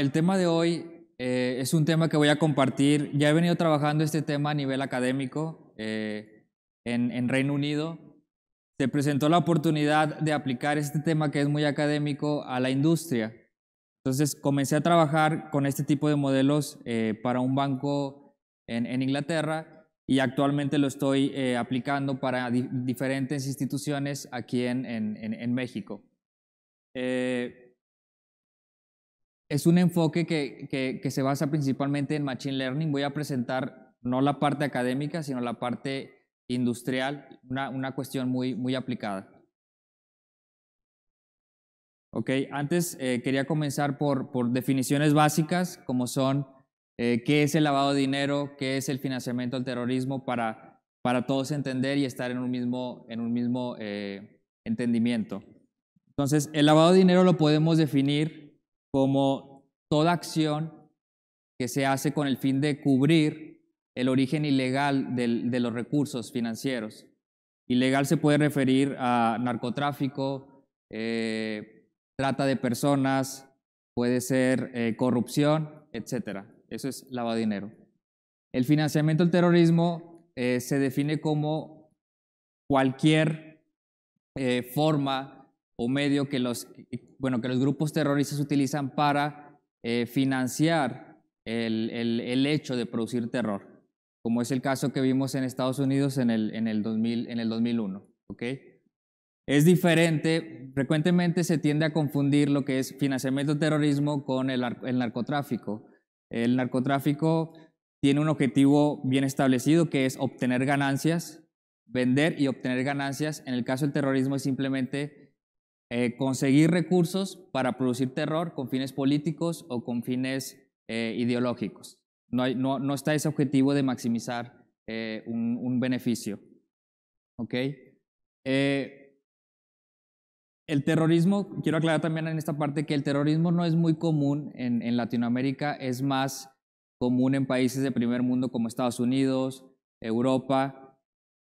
El tema de hoy eh, es un tema que voy a compartir. Ya he venido trabajando este tema a nivel académico eh, en, Reino Unido. Se presentó la oportunidad de aplicar este tema que es muy académico a la industria. Entonces comencé a trabajar con este tipo de modelos eh, para un banco en, Inglaterra y actualmente lo estoy aplicando para diferentes instituciones aquí en, México es un enfoque que, que, se basa principalmente en Machine Learning. Voy a presentar no la parte académica, sino la parte industrial, una, una cuestión muy, muy aplicada. Ok, antes eh, quería comenzar por, por, definiciones básicas, como son eh, qué es el lavado de dinero, qué es el financiamiento al terrorismo, para, para todos entender y estar en un mismo, en un mismo eh, entendimiento. Entonces, el lavado de dinero lo podemos definir como toda acción que se hace con el fin de cubrir el origen ilegal de los recursos financieros. Ilegal se puede referir a narcotráfico, eh, trata de personas, puede ser eh, corrupción, etc. Eso es lavado de dinero. El financiamiento del terrorismo eh, se define como cualquier forma o medio que los bueno, que los grupos terroristas utilizan para eh, financiar el, hecho de producir terror, como es el caso que vimos en Estados Unidos en el, en el, 2000, en el 2001. Es diferente, frecuentemente se tiende a confundir lo que es financiamiento del terrorismo con el, el narcotráfico. El narcotráfico tiene un objetivo bien establecido que es obtener ganancias, vender y obtener ganancias. En el caso del terrorismo es simplemente eh, conseguir recursos para producir terror con fines políticos o con fines eh, ideológicos. No, está ese objetivo de maximizar eh, un, beneficio. el terrorismo, quiero aclarar también en esta parte que el terrorismo no es muy común en, en Latinoamérica, es más común en países de primer mundo como Estados Unidos, Europa,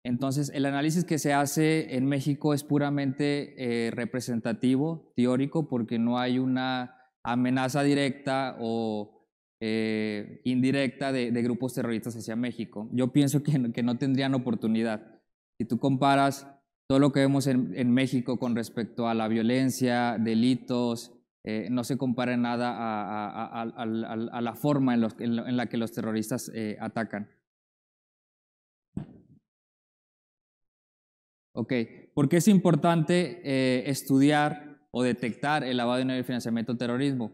entonces, el análisis que se hace en México es puramente eh, representativo, teórico, porque no hay una amenaza directa o eh, indirecta de, grupos terroristas hacia México. Yo pienso que, no tendrían oportunidad. Si tú comparas todo lo que vemos en, México con respecto a la violencia, delitos, eh, no se compara nada a, la forma en, la que los terroristas atacan. Ok, ¿por qué es importante eh, estudiar o detectar el lavado de dinero y el financiamiento del terrorismo?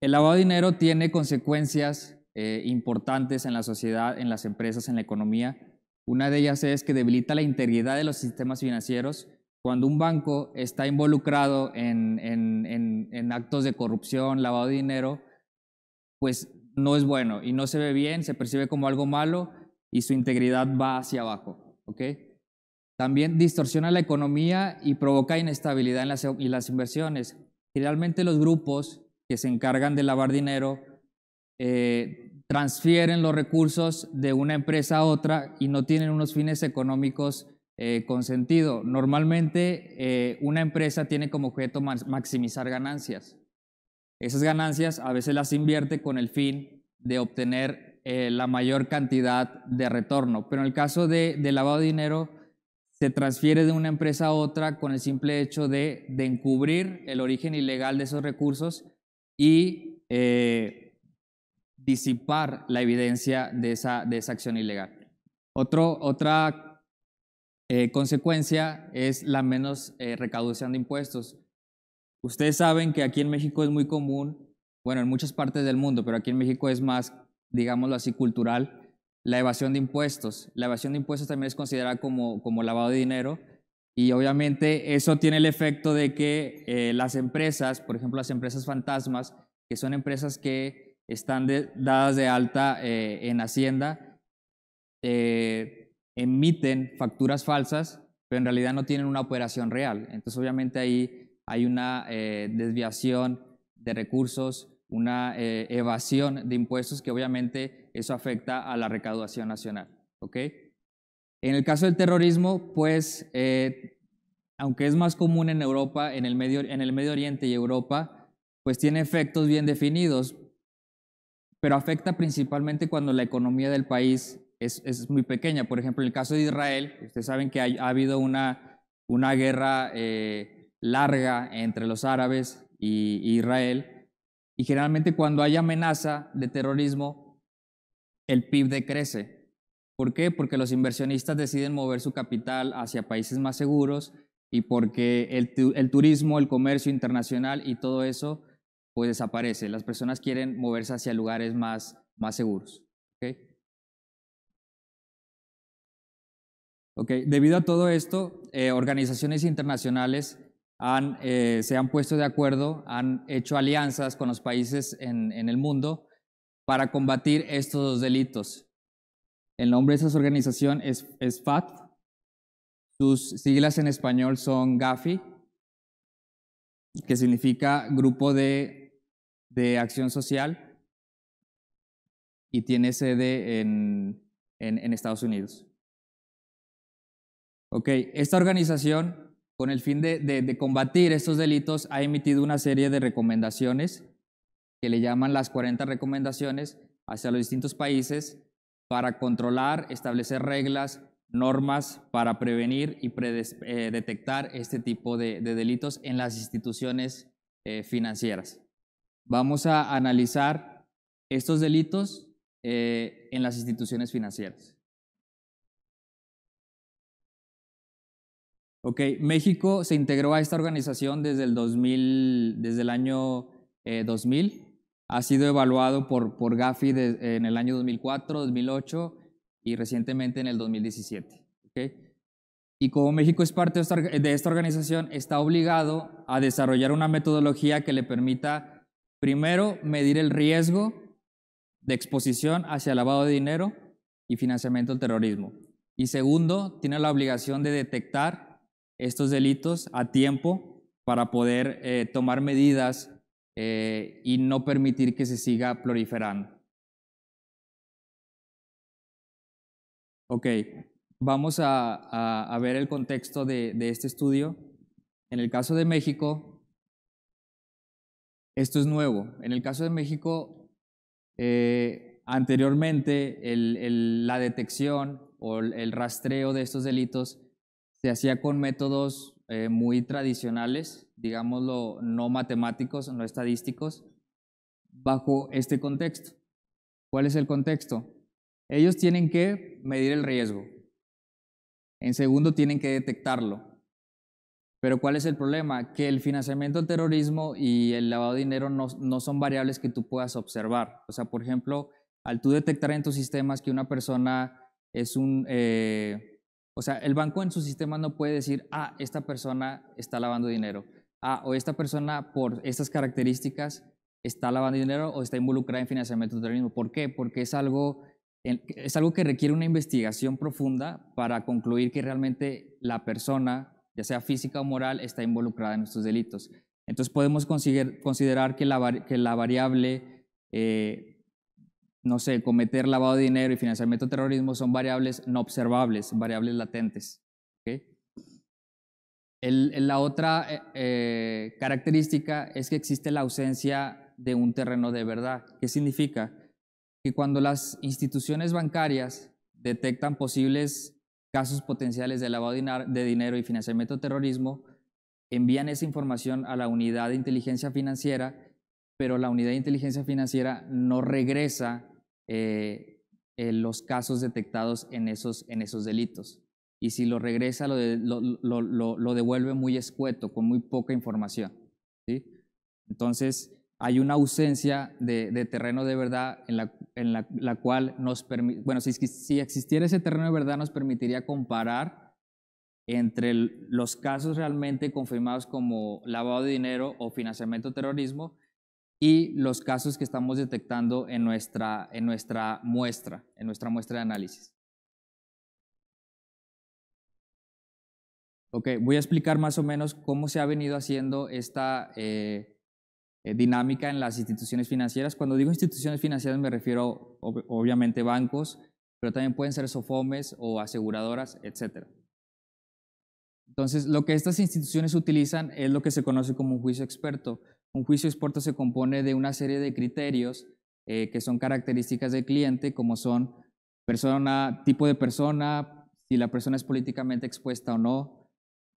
El lavado de dinero tiene consecuencias eh, importantes en la sociedad, en las empresas, en la economía. Una de ellas es que debilita la integridad de los sistemas financieros. Cuando un banco está involucrado en, actos de corrupción, lavado de dinero, pues no es bueno y no se ve bien, se percibe como algo malo y su integridad va hacia abajo. ¿Ok? También distorsiona la economía y provoca inestabilidad en las, inversiones. Generalmente los grupos que se encargan de lavar dinero eh, transfieren los recursos de una empresa a otra y no tienen unos fines económicos eh, con sentido. Normalmente eh, una empresa tiene como objeto maximizar ganancias. Esas ganancias a veces las invierte con el fin de obtener eh, la mayor cantidad de retorno. Pero en el caso de, de lavado de dinero, se transfiere de una empresa a otra con el simple hecho de, encubrir el origen ilegal de esos recursos y eh, disipar la evidencia de esa, acción ilegal. otra eh, consecuencia es la menos eh, recaudación de impuestos. Ustedes saben que aquí en México es muy común, bueno, en muchas partes del mundo, pero aquí en México es más, digámoslo así, cultural, la evasión de impuestos. La evasión de impuestos también es considerada como, como lavado de dinero y obviamente eso tiene el efecto de que eh, las empresas, por ejemplo las empresas fantasmas, que son empresas que están dadas de alta eh, en Hacienda, eh, emiten facturas falsas, pero en realidad no tienen una operación real. Entonces obviamente ahí hay una desviación de recursos, una evasión de impuestos que obviamente eso afecta a la recaudación nacional. ¿ok? En el caso del terrorismo, pues, eh, aunque es más común en Europa, en el, Medio, en el Medio Oriente y Europa, pues tiene efectos bien definidos, pero afecta principalmente cuando la economía del país es, muy pequeña. Por ejemplo, en el caso de Israel, ustedes saben que ha, habido una, guerra eh, larga entre los árabes e y Israel, y generalmente cuando hay amenaza de terrorismo, el PIB decrece. ¿Por qué? Porque los inversionistas deciden mover su capital hacia países más seguros y porque el, turismo, el comercio internacional y todo eso pues desaparece. Las personas quieren moverse hacia lugares más, más seguros. ¿okay? Debido a todo esto, eh, organizaciones internacionales eh, se han puesto de acuerdo, han hecho alianzas con los países en, en el mundo para combatir estos delitos. El nombre de esa organización es, FAT. Sus siglas en español son GAFI, que significa Grupo de, Acción Social y tiene sede en, Estados Unidos. Ok, esta organización, con el fin de, de combatir estos delitos, ha emitido una serie de recomendaciones que le llaman las 40 recomendaciones hacia los distintos países para controlar, establecer reglas, normas para prevenir y eh, detectar este tipo de, delitos en las instituciones eh, financieras. Vamos a analizar estos delitos eh, en las instituciones financieras. Ok, México se integró a esta organización desde el, 2000, desde el año 2000 ha sido evaluado por, por Gafi en el año 2004, 2008 y recientemente en el 2017. Y como México es parte de esta organización, está obligado a desarrollar una metodología que le permita, primero, medir el riesgo de exposición hacia lavado de dinero y financiamiento al terrorismo. Y segundo, tiene la obligación de detectar estos delitos a tiempo para poder eh, tomar medidas eh, y no permitir que se siga proliferando. Ok, vamos a, ver el contexto de, este estudio. En el caso de México, esto es nuevo. En el caso de México, eh, anteriormente la detección o el rastreo de estos delitos se hacía con métodos eh, muy tradicionales, digámoslo, no matemáticos, no estadísticos, bajo este contexto. ¿Cuál es el contexto? Ellos tienen que medir el riesgo. En segundo, tienen que detectarlo. Pero ¿cuál es el problema? Que el financiamiento al terrorismo y el lavado de dinero no, son variables que tú puedas observar. O sea, por ejemplo, al tú detectar en tus sistemas que una persona es un... Eh, o sea, el banco en su sistema no puede decir, ah, esta persona está lavando dinero ah, o esta persona por estas características está lavando dinero o está involucrada en financiamiento de terrorismo. ¿Por qué? Porque es algo, es algo que requiere una investigación profunda para concluir que realmente la persona, ya sea física o moral, está involucrada en estos delitos. Entonces podemos considerar que la, variable, eh, no sé, cometer lavado de dinero y financiamiento de terrorismo son variables no observables, variables latentes. ¿okay? la otra eh, eh, característica es que existe la ausencia de un terreno de verdad. ¿Qué significa? Que cuando las instituciones bancarias detectan posibles casos potenciales de lavado de dinero y financiamiento de terrorismo, envían esa información a la unidad de inteligencia financiera, pero la unidad de inteligencia financiera no regresa eh, los casos detectados en esos, en esos delitos y si lo regresa lo, lo, lo, lo, devuelve muy escueto, con muy poca información. ¿sí? Entonces, hay una ausencia de, de terreno de verdad en la, en la, la cual nos permite, bueno, si, si existiera ese terreno de verdad nos permitiría comparar entre los casos realmente confirmados como lavado de dinero o financiamiento terrorismo y los casos que estamos detectando en nuestra, en nuestra muestra, en nuestra muestra de análisis. Ok, voy a explicar más o menos cómo se ha venido haciendo esta eh, eh, dinámica en las instituciones financieras. Cuando digo instituciones financieras me refiero obviamente obviamente bancos, pero también pueden ser sofomes o aseguradoras, etc. Entonces, lo que estas instituciones utilizan es lo que se conoce como un juicio experto. Un juicio experto se compone de una serie de criterios eh, que son características del cliente, como son persona, tipo de persona, si la persona es políticamente expuesta o no,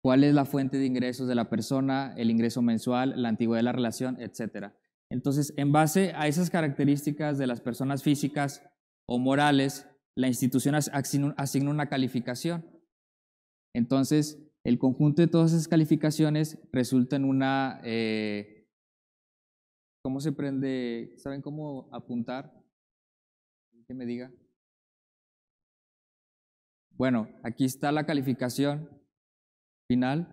cuál es la fuente de ingresos de la persona, el ingreso mensual, la antigüedad de la relación, etc. Entonces, en base a esas características de las personas físicas o morales, la institución asigna una calificación. Entonces, el conjunto de todas esas calificaciones resulta en una... Eh, ¿Cómo se prende? ¿Saben cómo apuntar? Que me diga. Bueno, aquí está la calificación final,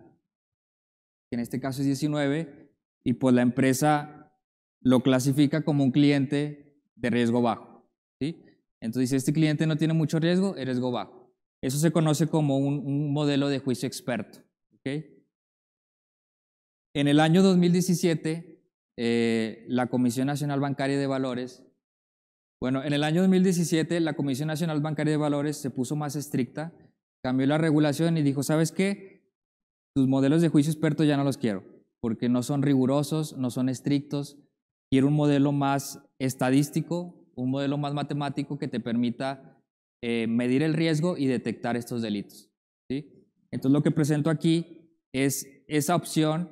que en este caso es 19, y pues la empresa lo clasifica como un cliente de riesgo bajo. ¿sí? Entonces, si este cliente no tiene mucho riesgo, es riesgo bajo. Eso se conoce como un, modelo de juicio experto. ¿okay? En el año 2017, eh, la Comisión Nacional Bancaria de Valores, bueno, en el año 2017 la Comisión Nacional Bancaria de Valores se puso más estricta, cambió la regulación y dijo, ¿sabes qué? tus modelos de juicio experto ya no los quiero, porque no son rigurosos, no son estrictos. Quiero un modelo más estadístico, un modelo más matemático que te permita eh, medir el riesgo y detectar estos delitos. Entonces lo que presento aquí es esa opción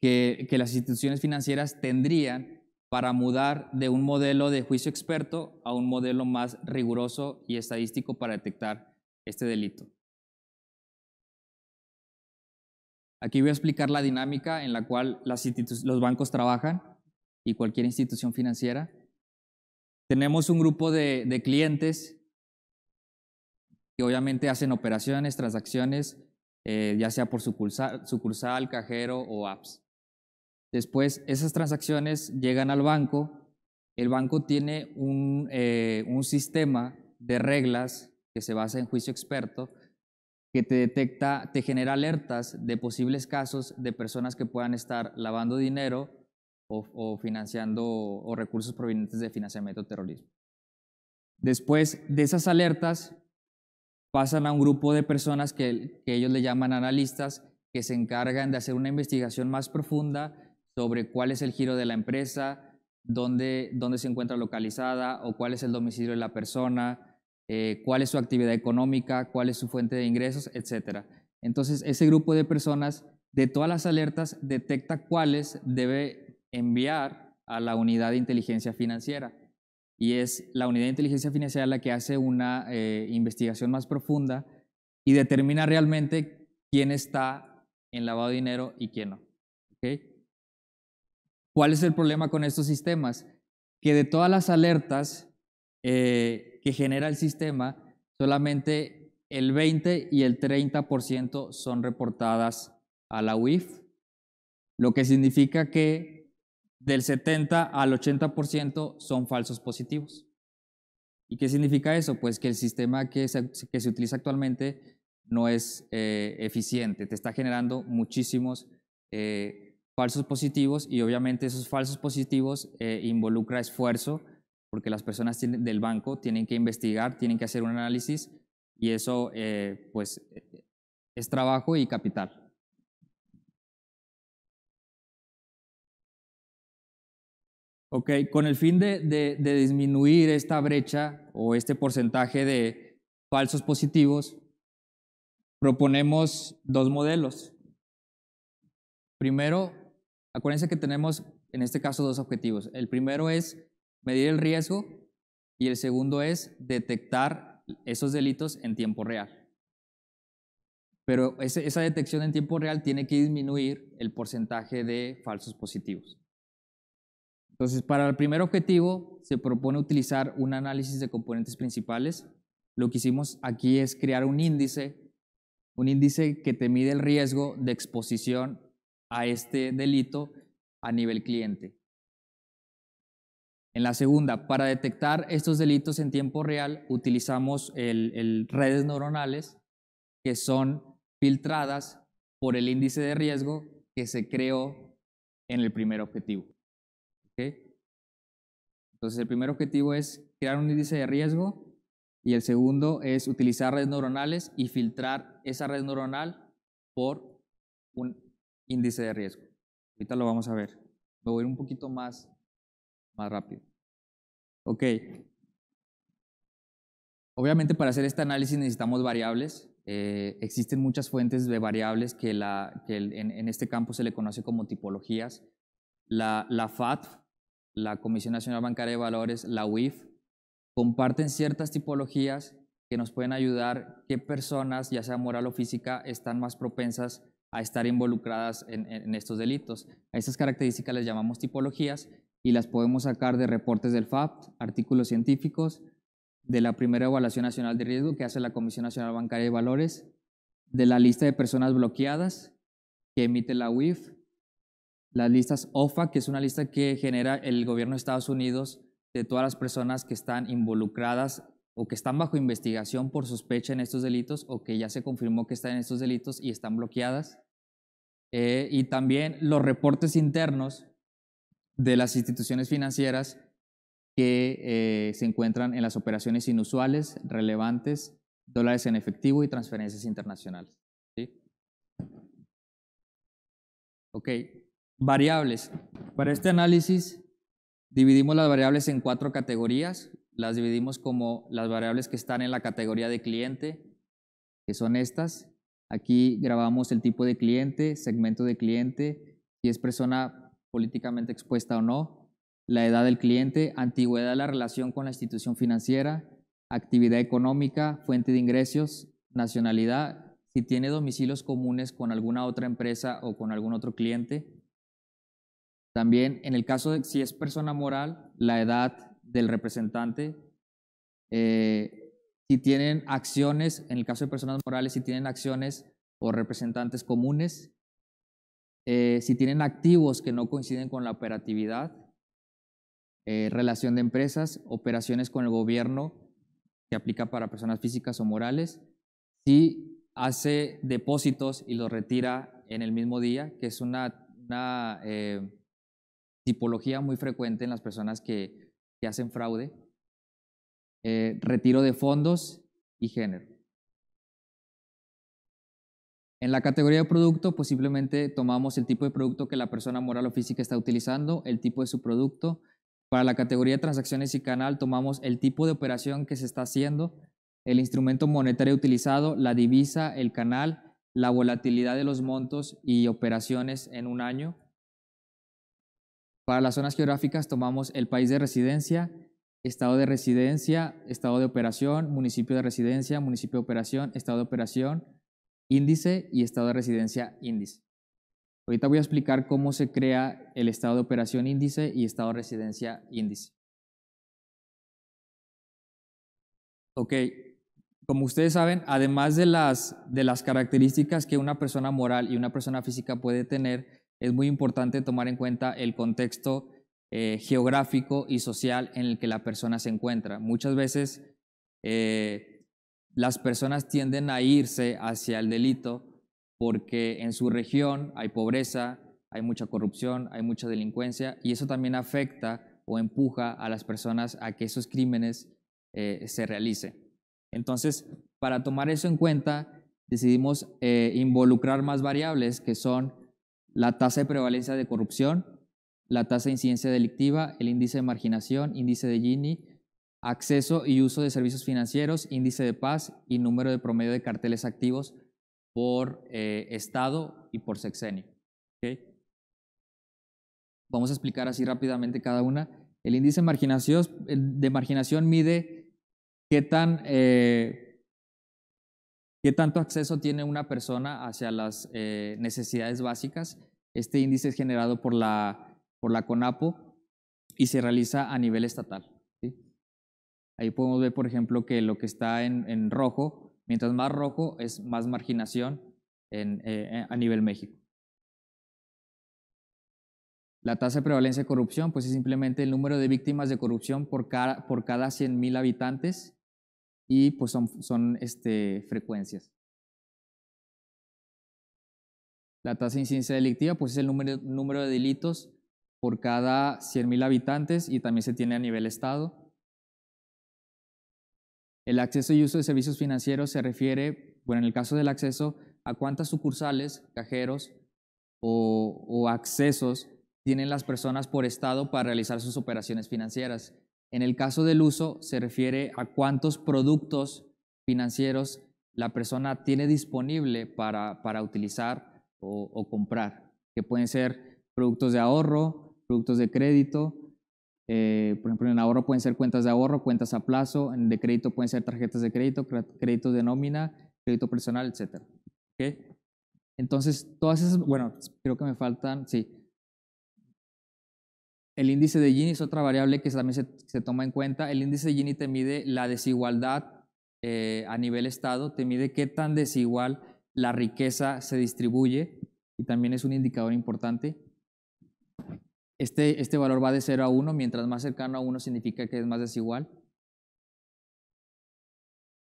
que las instituciones financieras tendrían para mudar de un modelo de juicio experto a un modelo más riguroso y estadístico para detectar este delito. Aquí voy a explicar la dinámica en la cual los bancos trabajan y cualquier institución financiera. Tenemos un grupo de, clientes que obviamente hacen operaciones, transacciones, eh, ya sea por sucursal, cajero o apps. Después, esas transacciones llegan al banco. El banco tiene un eh, sistema de reglas que se basa en juicio experto, que te detecta, te genera alertas de posibles casos de personas que puedan estar lavando dinero o, financiando o recursos provenientes de financiamiento terrorismo. Después de esas alertas, pasan a un grupo de personas que, ellos le llaman analistas, que se encargan de hacer una investigación más profunda sobre cuál es el giro de la empresa, dónde, dónde se encuentra localizada o cuál es el domicilio de la persona, eh, cuál es su actividad económica, cuál es su fuente de ingresos, etc. Entonces, ese grupo de personas, de todas las alertas, detecta cuáles debe enviar a la unidad de inteligencia financiera. Y es la unidad de inteligencia financiera la que hace una eh, investigación más profunda y determina realmente quién está en lavado de dinero y quién no. ¿Cuál es el problema con estos sistemas? Que de todas las alertas, eh, que genera el sistema, solamente el 20 y el 30% son reportadas a la UIF, lo que significa que del 70 al 80% son falsos positivos. ¿Y qué significa eso? Pues que el sistema que se, utiliza actualmente no es eh, eficiente, te está generando muchísimos eh, falsos positivos y obviamente esos falsos positivos eh, involucra esfuerzo porque las personas del banco tienen que investigar, tienen que hacer un análisis y eso eh, pues eh, es trabajo y capital. Ok, con el fin de, de disminuir esta brecha o este porcentaje de falsos positivos, proponemos dos modelos. Primero, acuérdense que tenemos en este caso dos objetivos. El primero es medir el riesgo y el segundo es detectar esos delitos en tiempo real. Pero esa detección en tiempo real tiene que disminuir el porcentaje de falsos positivos. Entonces, para el primer objetivo se propone utilizar un análisis de componentes principales. Lo que hicimos aquí es crear un índice, un índice que te mide el riesgo de exposición a este delito a nivel cliente. En la segunda, para detectar estos delitos en tiempo real, utilizamos el, redes neuronales que son filtradas por el índice de riesgo que se creó en el primer objetivo. Entonces, el primer objetivo es crear un índice de riesgo y el segundo es utilizar redes neuronales y filtrar esa red neuronal por un índice de riesgo. Ahorita lo vamos a ver. Me voy un poquito más más rápido. Ok. Obviamente para hacer este análisis necesitamos variables. Eh, existen muchas fuentes de variables que, la, que en, este campo se le conoce como tipologías. La, la FAT, la Comisión Nacional Bancaria de Valores, la UIF, comparten ciertas tipologías que nos pueden ayudar qué personas, ya sea moral o física, están más propensas a estar involucradas en, en, estos delitos. A estas características les llamamos tipologías y las podemos sacar de reportes del FAP, artículos científicos, de la primera evaluación nacional de riesgo que hace la Comisión Nacional Bancaria de Valores, de la lista de personas bloqueadas que emite la UIF, las listas OFA, que es una lista que genera el gobierno de Estados Unidos de todas las personas que están involucradas o que están bajo investigación por sospecha en estos delitos o que ya se confirmó que están en estos delitos y están bloqueadas. Eh, y también los reportes internos de las instituciones financieras que eh, se encuentran en las operaciones inusuales, relevantes, dólares en efectivo y transferencias internacionales. ¿sí? Ok, variables. Para este análisis dividimos las variables en cuatro categorías. Las dividimos como las variables que están en la categoría de cliente, que son estas. Aquí grabamos el tipo de cliente, segmento de cliente, si es persona políticamente expuesta o no, la edad del cliente, antigüedad de la relación con la institución financiera, actividad económica, fuente de ingresos, nacionalidad, si tiene domicilios comunes con alguna otra empresa o con algún otro cliente. También en el caso de si es persona moral, la edad del representante, eh, si tienen acciones, en el caso de personas morales, si tienen acciones o representantes comunes, eh, si tienen activos que no coinciden con la operatividad, eh, relación de empresas, operaciones con el gobierno que aplica para personas físicas o morales, si hace depósitos y los retira en el mismo día, que es una, eh, tipología muy frecuente en las personas que hacen fraude, retiro de fondos y género. En la categoría de producto, posiblemente pues, tomamos el tipo de producto que la persona moral o física está utilizando, el tipo de su producto. Para la categoría de transacciones y canal, tomamos el tipo de operación que se está haciendo, el instrumento monetario utilizado, la divisa, el canal, la volatilidad de los montos y operaciones en un año. Para las zonas geográficas, tomamos el país de residencia, estado de residencia, estado de operación, municipio de residencia, municipio de operación, estado de operación índice y estado de residencia índice. Ahorita voy a explicar cómo se crea el estado de operación índice y estado de residencia índice. Ok, como ustedes saben, además de las, de las características que una persona moral y una persona física puede tener, es muy importante tomar en cuenta el contexto eh, geográfico y social en el que la persona se encuentra. Muchas veces eh, las personas tienden a irse hacia el delito porque en su región hay pobreza, hay mucha corrupción, hay mucha delincuencia y eso también afecta o empuja a las personas a que esos crímenes eh, se realicen. Entonces, para tomar eso en cuenta, decidimos eh, involucrar más variables que son la tasa de prevalencia de corrupción, la tasa de incidencia delictiva, el índice de marginación, índice de Gini, acceso y uso de servicios financieros, índice de paz y número de promedio de carteles activos por eh, estado y por sexenio. Vamos a explicar así rápidamente cada una. El índice de marginación mide qué, tan, eh, qué tanto acceso tiene una persona hacia las eh, necesidades básicas. Este índice es generado por la, por la CONAPO y se realiza a nivel estatal. Ahí podemos ver, por ejemplo, que lo que está en, rojo, mientras más rojo es más marginación eh, a nivel México. La tasa de prevalencia de corrupción, pues es simplemente el número de víctimas de corrupción por cada, 100.000 habitantes y pues son, este, frecuencias. La tasa de incidencia delictiva, pues es el número, número de delitos por cada 100.000 habitantes y también se tiene a nivel estado. El acceso y uso de servicios financieros se refiere, bueno, en el caso del acceso, a cuántas sucursales, cajeros o, accesos tienen las personas por estado para realizar sus operaciones financieras. En el caso del uso, se refiere a cuántos productos financieros la persona tiene disponible para, utilizar o, comprar, que pueden ser productos de ahorro, productos de crédito, eh, por ejemplo, en ahorro pueden ser cuentas de ahorro, cuentas a plazo, en de crédito pueden ser tarjetas de crédito, créditos de nómina, crédito personal, etc. Entonces, todas esas, bueno, creo que me faltan, sí. El índice de Gini es otra variable que también se, se toma en cuenta. El índice de Gini te mide la desigualdad eh, a nivel estado, te mide qué tan desigual la riqueza se distribuye y también es un indicador importante. Este, este, valor va de 0 a 1, mientras más cercano a 1 significa que es más desigual.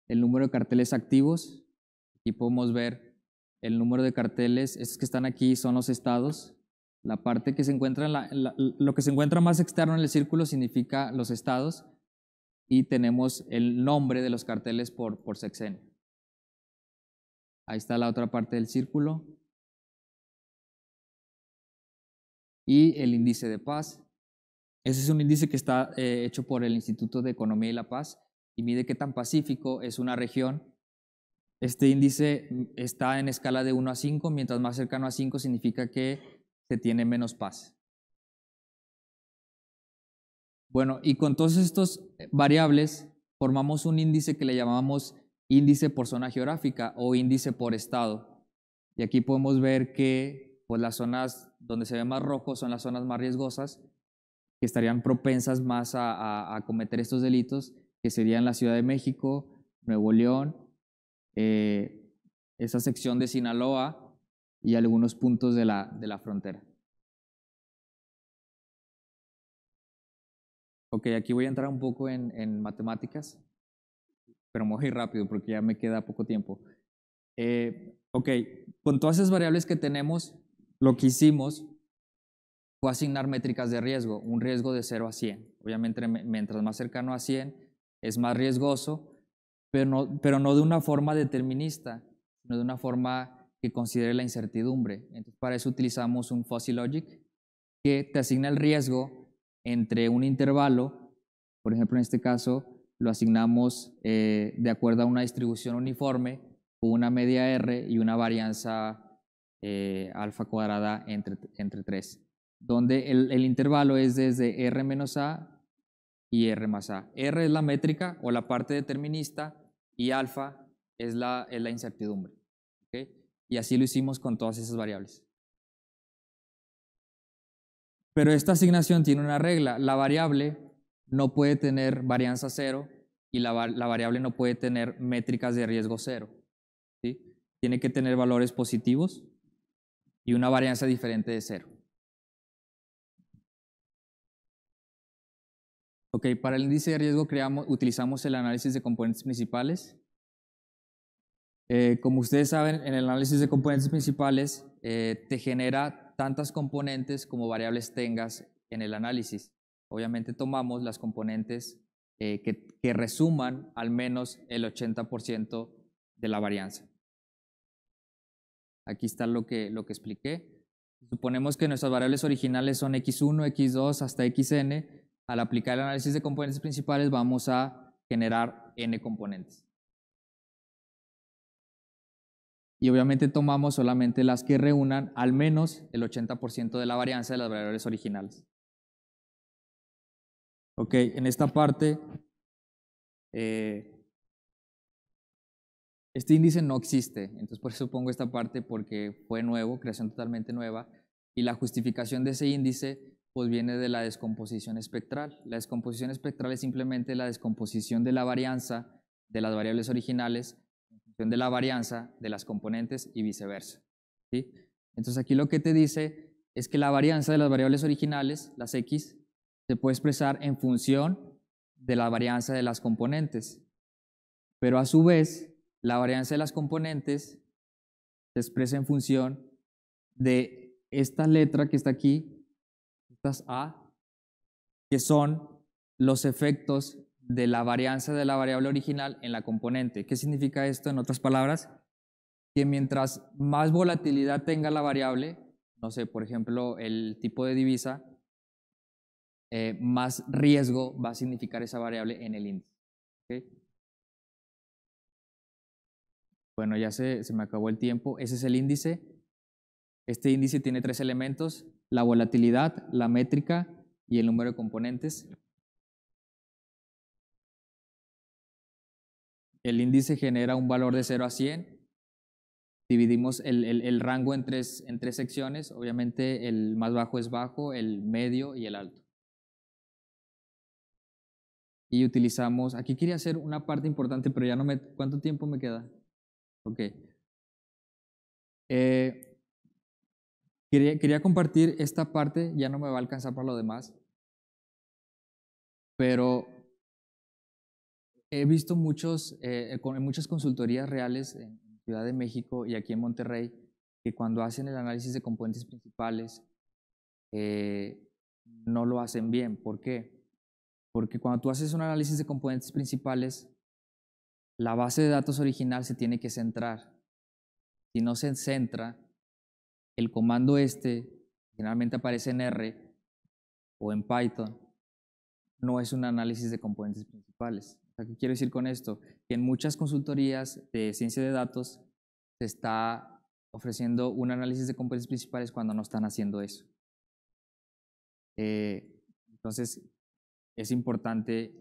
El número de carteles activos, aquí podemos ver el número de carteles, estos que están aquí son los estados. La parte que se encuentra, lo que se encuentra más externo en el círculo significa los estados y tenemos el nombre de los carteles por, por sexenio. Ahí está la otra parte del círculo. y el índice de paz. Ese es un índice que está eh, hecho por el Instituto de Economía y la Paz y mide qué tan pacífico es una región. Este índice mm, está en escala de 1 a 5, mientras más cercano a 5 significa que se tiene menos paz. Bueno, y con todas estas eh, variables formamos un índice que le llamamos índice por zona geográfica o índice por estado. Y aquí podemos ver que pues las zonas donde se ve más rojo son las zonas más riesgosas, que estarían propensas más a, cometer estos delitos, que serían la Ciudad de México, Nuevo León, eh, esa sección de Sinaloa y algunos puntos de la, de la frontera. Ok, aquí voy a entrar un poco en, matemáticas, pero muy rápido porque ya me queda poco tiempo. Eh, ok, con todas esas variables que tenemos, lo que hicimos fue asignar métricas de riesgo, un riesgo de 0 a 100. Obviamente, mientras más cercano a 100, es más riesgoso, pero no, pero no de una forma determinista, sino de una forma que considere la incertidumbre. Entonces, para eso utilizamos un Fuzzy Logic que te asigna el riesgo entre un intervalo, por ejemplo, en este caso lo asignamos eh, de acuerdo a una distribución uniforme, una media R y una varianza eh, alfa cuadrada entre, entre 3, donde el, intervalo es desde R menos A y R más A. R es la métrica o la parte determinista y alfa es la, incertidumbre. Y así lo hicimos con todas esas variables. Pero esta asignación tiene una regla. La variable no puede tener varianza cero y la, la variable no puede tener métricas de riesgo cero. ¿sí? Tiene que tener valores positivos y una varianza diferente de cero. Ok, para el índice de riesgo utilizamos el análisis de componentes principales. Eh, como ustedes saben, en el análisis de componentes principales eh, te genera tantas componentes como variables tengas en el análisis. Obviamente tomamos las componentes eh, que resuman al menos el 80% de la varianza. Aquí está lo que, lo que expliqué. Suponemos que nuestras variables originales son x1, x2 hasta xn. Al aplicar el análisis de componentes principales vamos a generar n componentes. Y obviamente tomamos solamente las que reúnan al menos el 80% de la varianza de las variables originales. Ok, en esta parte eh, este índice no existe, entonces por eso pongo esta parte porque fue nuevo, creación totalmente nueva, y la justificación de ese índice pues viene de la descomposición espectral. La descomposición espectral es simplemente la descomposición de la varianza de las variables originales en función de la varianza de las componentes y viceversa. ¿sí? Entonces aquí lo que te dice es que la varianza de las variables originales, las x, se puede expresar en función de la varianza de las componentes. Pero a su vez, la varianza de las componentes se expresa en función de esta letra que está aquí, estas A, que son los efectos de la varianza de la variable original en la componente. ¿Qué significa esto en otras palabras? Que mientras más volatilidad tenga la variable, no sé, por ejemplo, el tipo de divisa, eh, más riesgo va a significar esa variable en el índice. ¿okay? Bueno, ya se, me acabó el tiempo. Ese es el índice. Este índice tiene tres elementos, la volatilidad, la métrica y el número de componentes. El índice genera un valor de 0 a 100. Dividimos el, rango en tres, en tres secciones. Obviamente el más bajo es bajo, el medio y el alto. Y utilizamos, aquí quería hacer una parte importante, pero ya no me, ¿cuánto tiempo me queda? Ok. Eh, quería, compartir esta parte, ya no me va a alcanzar para lo demás, pero he visto muchos, eh, eh, en muchas consultorías reales en Ciudad de México y aquí en Monterrey que cuando hacen el análisis de componentes principales no lo hacen bien. ¿Por qué? Porque cuando tú haces un análisis de componentes principales, la base de datos original se tiene que centrar. Si no se centra, el comando este, generalmente aparece en R o en Python, no es un análisis de componentes principales. O ¿Qué quiero decir con esto? Que en muchas consultorías de ciencia de datos se está ofreciendo un análisis de componentes principales cuando no están haciendo eso. Eh, entonces, es importante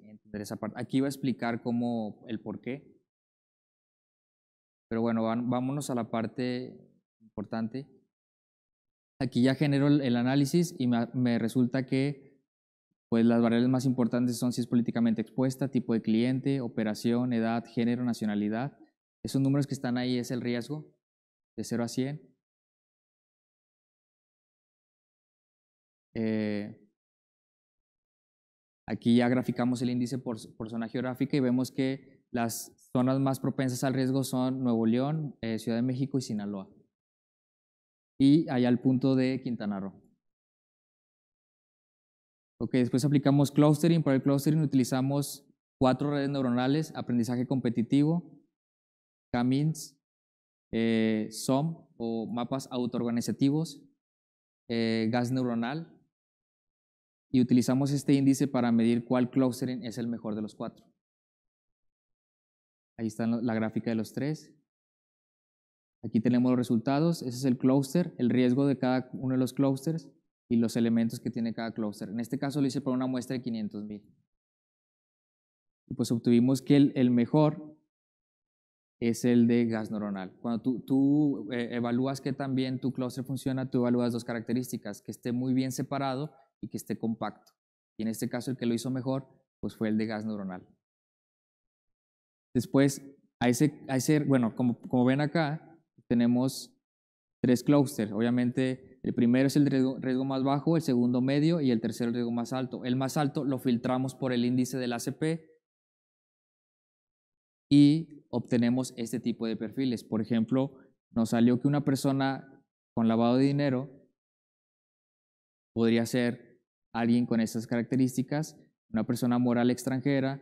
Aquí va a explicar cómo, el por qué. Pero bueno, vámonos a la parte importante. Aquí ya genero el, análisis y me, resulta que pues las variables más importantes son si es políticamente expuesta, tipo de cliente, operación, edad, género, nacionalidad. Esos números que están ahí es el riesgo de 0 a 100. Eh, Aquí ya graficamos el índice por, por zona geográfica y vemos que las zonas más propensas al riesgo son Nuevo León, eh, Ciudad de México y Sinaloa. Y allá al punto de Quintana Roo. después aplicamos clustering. Para el clustering utilizamos cuatro redes neuronales, aprendizaje competitivo, CAMINS, eh, SOM o mapas autoorganizativos, eh, gas neuronal y utilizamos este índice para medir cuál clustering es el mejor de los cuatro. Ahí está la gráfica de los tres. Aquí tenemos los resultados. Ese es el cluster, el riesgo de cada uno de los clusters y los elementos que tiene cada cluster. En este caso lo hice por una muestra de 500.000. Y pues obtuvimos que el, mejor es el de gas neuronal. Cuando tú, eh, evalúas que también tu cluster funciona, tú evalúas dos características, que esté muy bien separado y que esté compacto. Y en este caso el que lo hizo mejor pues fue el de gas neuronal. Después, a ese, a ese bueno, como, como ven acá, tenemos tres clusters. Obviamente, el primero es el riesgo, riesgo, más bajo, el segundo medio y el tercero el riesgo más alto. El más alto lo filtramos por el índice del ACP y obtenemos este tipo de perfiles. Por ejemplo, nos salió que una persona con lavado de dinero podría ser alguien con esas características, una persona moral extranjera,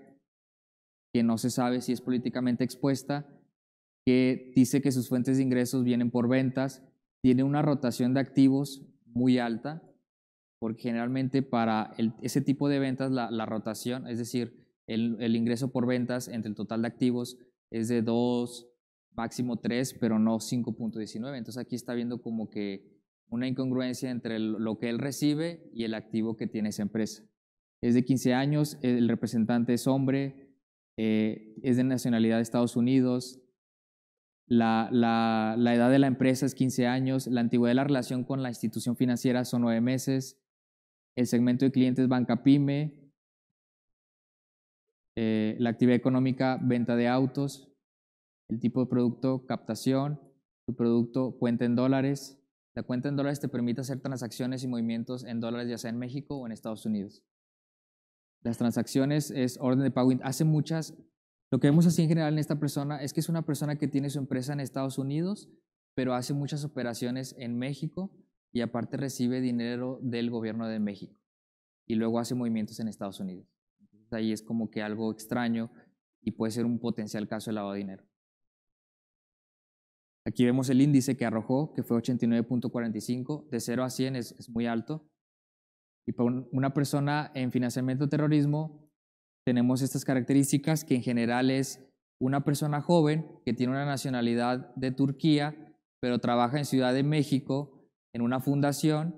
que no se sabe si es políticamente expuesta, que dice que sus fuentes de ingresos vienen por ventas, tiene una rotación de activos muy alta, porque generalmente para ese tipo de ventas la, rotación, es decir, el, el, ingreso por ventas entre el total de activos es de 2, máximo 3, pero no 5.19. Entonces aquí está viendo como que una incongruencia entre lo que él recibe y el activo que tiene esa empresa. Es de 15 años, el representante es hombre, eh, es de nacionalidad de Estados Unidos, la, edad de la empresa es 15 años, la antigüedad de la relación con la institución financiera son 9 meses, el segmento de clientes banca pyme, eh, la actividad económica venta de autos, el tipo de producto captación, su producto cuenta en dólares, la cuenta en dólares te permite hacer transacciones y movimientos en dólares ya sea en México o en Estados Unidos. Las transacciones es orden de pago. Hace muchas, lo que vemos así en general en esta persona es que es una persona que tiene su empresa en Estados Unidos, pero hace muchas operaciones en México y aparte recibe dinero del gobierno de México y luego hace movimientos en Estados Unidos. ahí es como que algo extraño y puede ser un potencial caso de lavado de dinero. Aquí vemos el índice que arrojó, que fue 89.45, de 0 a 100 es, muy alto. Y para una persona en financiamiento terrorismo tenemos estas características que en general es una persona joven que tiene una nacionalidad de Turquía, pero trabaja en Ciudad de México en una fundación,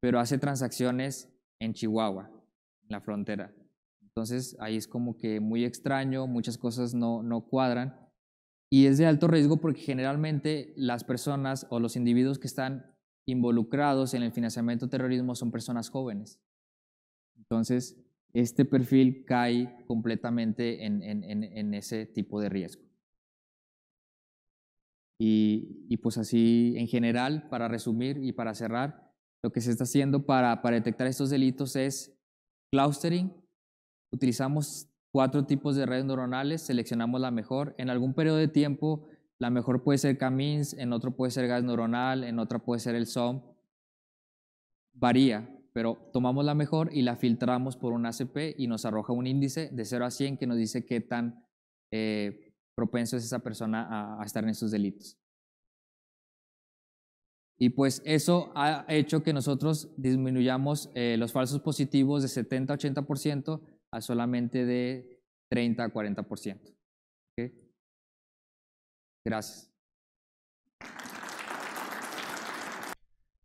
pero hace transacciones en Chihuahua, en la frontera. Entonces ahí es como que muy extraño, muchas cosas no cuadran y es de alto riesgo porque generalmente las personas o los individuos que están involucrados en el financiamiento terrorismo son personas jóvenes. Entonces, este perfil cae completamente en, ese tipo de riesgo. Y, pues así, en general, para resumir y para cerrar, lo que se está haciendo para, para detectar estos delitos es clustering. Utilizamos cuatro tipos de redes neuronales, seleccionamos la mejor. En algún periodo de tiempo, la mejor puede ser Camins, en otro puede ser gas neuronal, en otra puede ser el SOM. Varía, pero tomamos la mejor y la filtramos por un ACP y nos arroja un índice de 0 a 100 que nos dice qué tan eh, propenso es esa persona a, estar en esos delitos. Y pues eso ha hecho que nosotros disminuyamos eh, los falsos positivos de 70 a 80% a solamente de 30 a 40%. ¿Okay? Gracias.